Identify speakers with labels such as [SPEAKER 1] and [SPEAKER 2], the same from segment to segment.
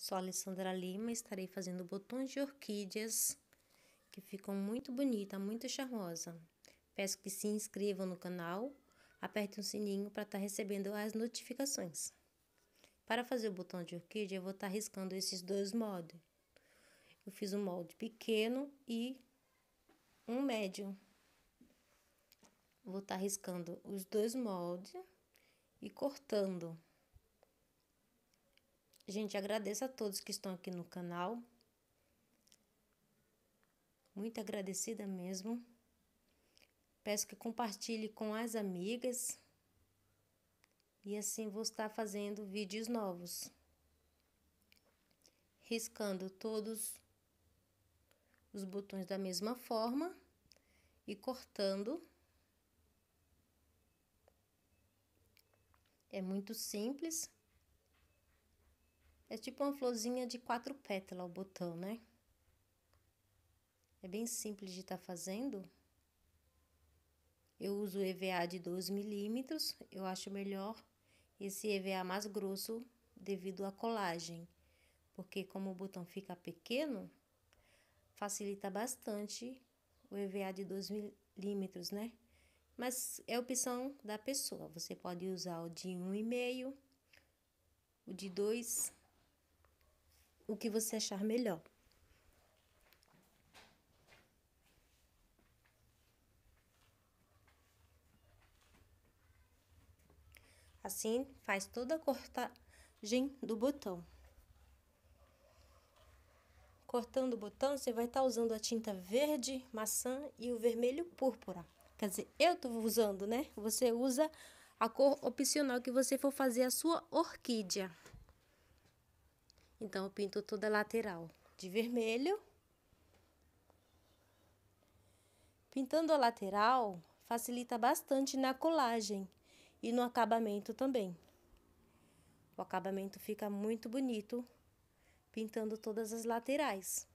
[SPEAKER 1] Sou Alessandra Lima e estarei fazendo botões de orquídeas que ficam muito bonita, muito charmosa. Peço que se inscrevam no canal, aperte o sininho para estar tá recebendo as notificações. Para fazer o botão de orquídea, eu vou estar tá riscando esses dois moldes. Eu fiz um molde pequeno e um médio. Vou estar tá riscando os dois moldes e cortando. Gente, agradeço a todos que estão aqui no canal. Muito agradecida mesmo. Peço que compartilhe com as amigas. E assim vou estar fazendo vídeos novos. Riscando todos os botões da mesma forma e cortando. É muito simples. É tipo uma florzinha de quatro pétalas o botão, né? É bem simples de estar tá fazendo. Eu uso EVA de 2 milímetros, eu acho melhor esse EVA mais grosso devido à colagem, porque como o botão fica pequeno, facilita bastante o EVA de 2 milímetros, né? Mas é opção da pessoa, você pode usar o de 1,5, o de 2 o que você achar melhor. Assim, faz toda a cortagem do botão. Cortando o botão, você vai estar tá usando a tinta verde, maçã e o vermelho púrpura. Quer dizer, eu estou usando, né? Você usa a cor opcional que você for fazer a sua orquídea. Então, eu pinto toda a lateral de vermelho. Pintando a lateral facilita bastante na colagem e no acabamento também. O acabamento fica muito bonito pintando todas as laterais.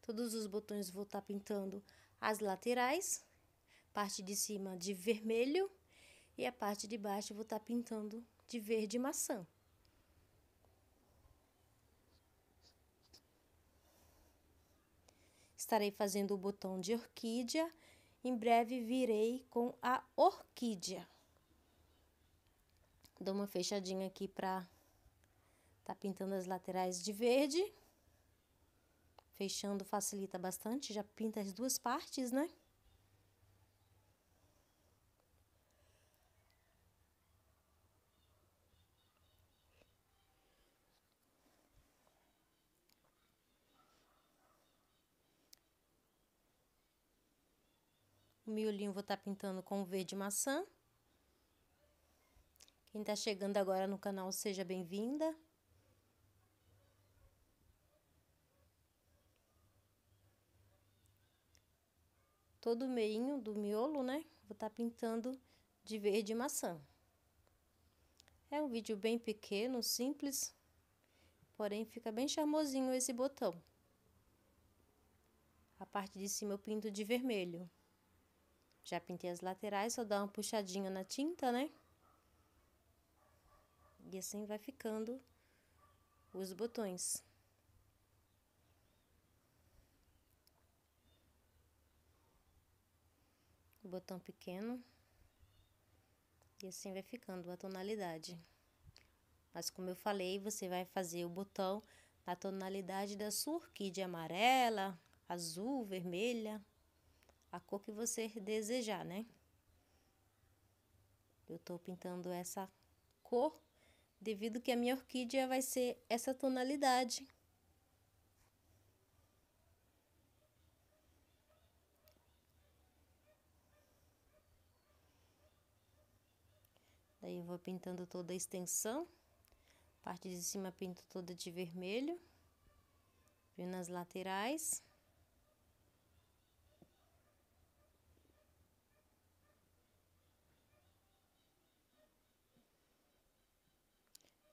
[SPEAKER 1] Todos os botões vou estar tá pintando as laterais parte de cima de vermelho e a parte de baixo eu vou estar tá pintando de verde maçã. Estarei fazendo o botão de orquídea. Em breve virei com a orquídea. Dou uma fechadinha aqui para tá pintando as laterais de verde. Fechando facilita bastante, já pinta as duas partes, né? O miolinho vou estar tá pintando com verde maçã. Quem está chegando agora no canal, seja bem-vinda. Todo o meinho do miolo, né? Vou estar tá pintando de verde maçã. É um vídeo bem pequeno, simples, porém fica bem charmosinho esse botão. A parte de cima eu pinto de vermelho. Já pintei as laterais, só dá uma puxadinha na tinta, né? E assim vai ficando os botões. O botão pequeno. E assim vai ficando a tonalidade. Mas como eu falei, você vai fazer o botão na tonalidade da sua orquídea amarela, azul, vermelha a cor que você desejar, né? Eu tô pintando essa cor devido que a minha orquídea vai ser essa tonalidade. Daí eu vou pintando toda a extensão. Parte de cima pinto toda de vermelho. E nas laterais.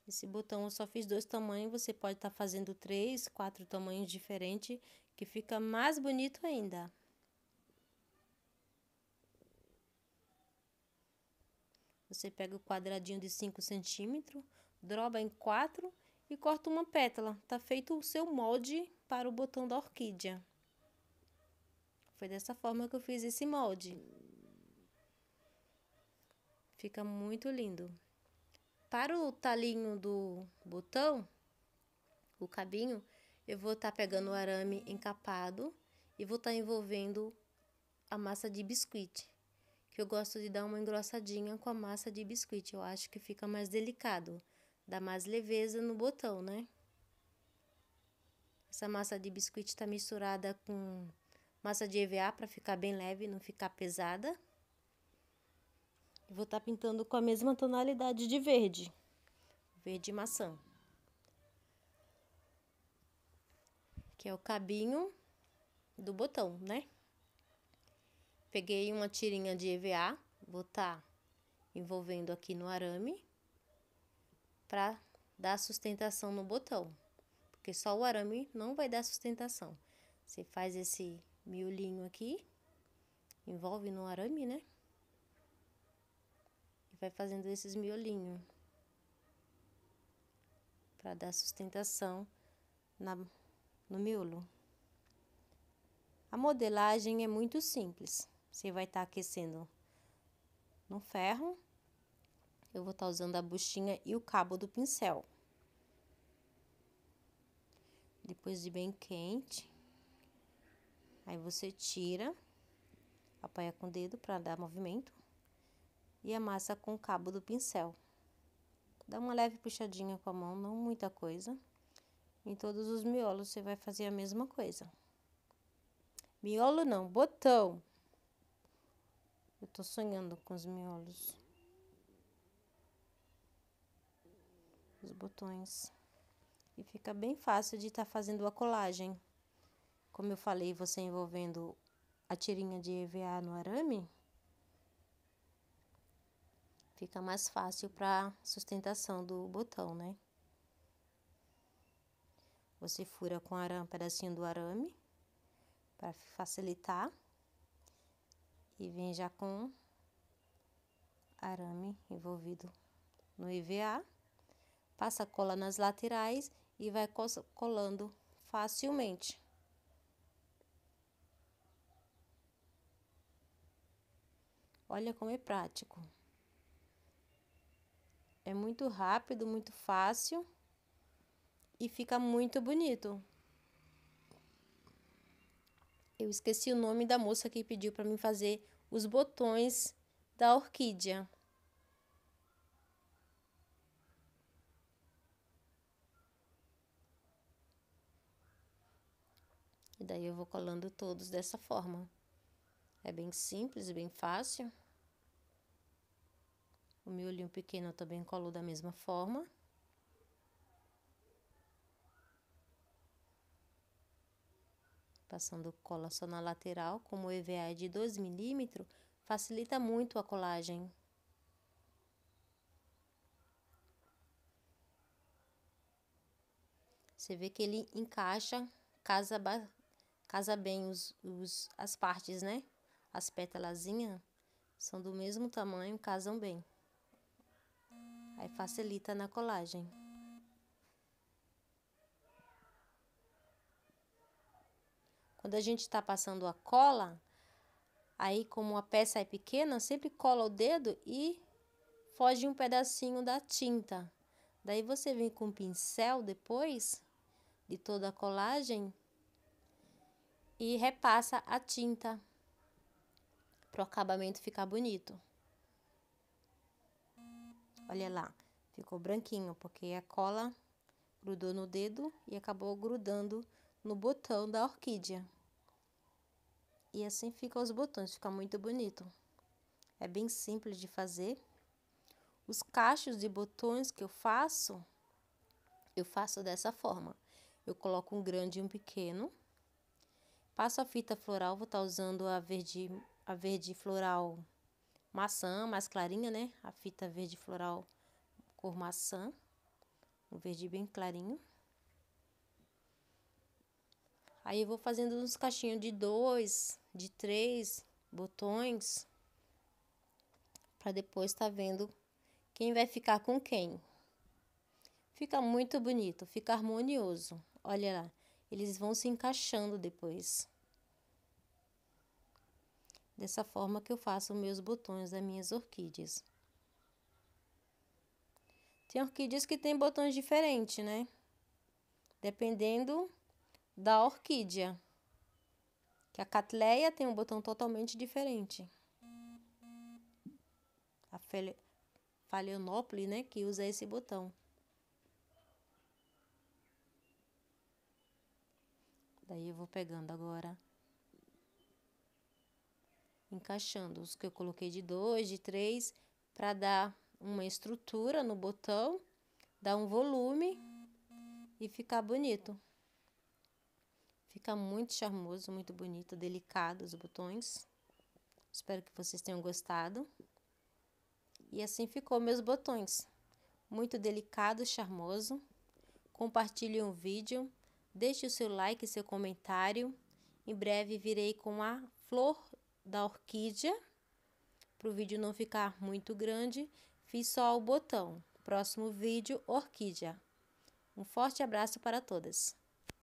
[SPEAKER 1] Esse botão eu só fiz dois tamanhos, você pode estar tá fazendo três, quatro tamanhos diferentes, que fica mais bonito ainda. Você pega o quadradinho de 5 centímetros, droba em quatro e corta uma pétala. Tá feito o seu molde para o botão da orquídea. Foi dessa forma que eu fiz esse molde. Fica muito lindo. Para o talinho do botão, o cabinho, eu vou estar tá pegando o arame encapado e vou estar tá envolvendo a massa de biscuit. Que eu gosto de dar uma engrossadinha com a massa de biscuit. Eu acho que fica mais delicado, dá mais leveza no botão, né? Essa massa de biscuit está misturada com massa de EVA para ficar bem leve, não ficar pesada vou estar tá pintando com a mesma tonalidade de verde. Verde maçã. Que é o cabinho do botão, né? Peguei uma tirinha de EVA, vou estar tá envolvendo aqui no arame para dar sustentação no botão, porque só o arame não vai dar sustentação. Você faz esse miolinho aqui, envolve no arame, né? vai fazendo esses miolinhos para dar sustentação na, no miolo. A modelagem é muito simples. Você vai estar tá aquecendo no ferro. Eu vou estar tá usando a buchinha e o cabo do pincel. Depois de bem quente, aí você tira, apoia com o dedo para dar movimento e amassa com o cabo do pincel. Dá uma leve puxadinha com a mão, não muita coisa. Em todos os miolos você vai fazer a mesma coisa. Miolo não, botão. Eu tô sonhando com os miolos. Os botões. E fica bem fácil de estar tá fazendo a colagem. Como eu falei, você envolvendo a tirinha de EVA no arame, Fica mais fácil para sustentação do botão, né? Você fura com arame, um pedacinho do arame para facilitar e vem já com arame envolvido no EVA. Passa cola nas laterais e vai colando facilmente. Olha como é prático. É muito rápido, muito fácil e fica muito bonito. Eu esqueci o nome da moça que pediu para mim fazer os botões da orquídea. E daí eu vou colando todos dessa forma. É bem simples, bem fácil. O miolinho pequeno também colou da mesma forma. Passando cola só na lateral, como o EVA é de 2 milímetros, facilita muito a colagem. Você vê que ele encaixa, casa, casa bem os, os, as partes, né? As pétalazinhas são do mesmo tamanho, casam bem. Aí facilita na colagem. Quando a gente está passando a cola, aí como a peça é pequena, sempre cola o dedo e foge um pedacinho da tinta. Daí você vem com o pincel depois de toda a colagem e repassa a tinta para o acabamento ficar bonito. Olha lá, ficou branquinho porque a cola grudou no dedo e acabou grudando no botão da orquídea. E assim ficam os botões, fica muito bonito. É bem simples de fazer. Os cachos de botões que eu faço, eu faço dessa forma. Eu coloco um grande e um pequeno. Passo a fita floral, vou estar tá usando a verde, a verde floral maçã mais clarinha, né? A fita verde floral cor maçã, um verde bem clarinho. Aí eu vou fazendo uns cachinhos de dois, de três botões, para depois tá vendo quem vai ficar com quem. Fica muito bonito, fica harmonioso. Olha lá, eles vão se encaixando depois. Dessa forma que eu faço meus botões das minhas orquídeas. Tem orquídeas que têm botões diferentes, né? Dependendo da orquídea. Que a catleia tem um botão totalmente diferente. A fele... né, que usa esse botão. Daí eu vou pegando agora encaixando os que eu coloquei de dois, de três, para dar uma estrutura no botão, dar um volume e ficar bonito. Fica muito charmoso, muito bonito, delicado os botões. Espero que vocês tenham gostado. E assim ficou meus botões. Muito delicado, charmoso. Compartilhe o um vídeo, deixe o seu like e seu comentário. Em breve virei com a flor da orquídea, para o vídeo não ficar muito grande, fiz só o botão. Próximo vídeo, orquídea. Um forte abraço para todas!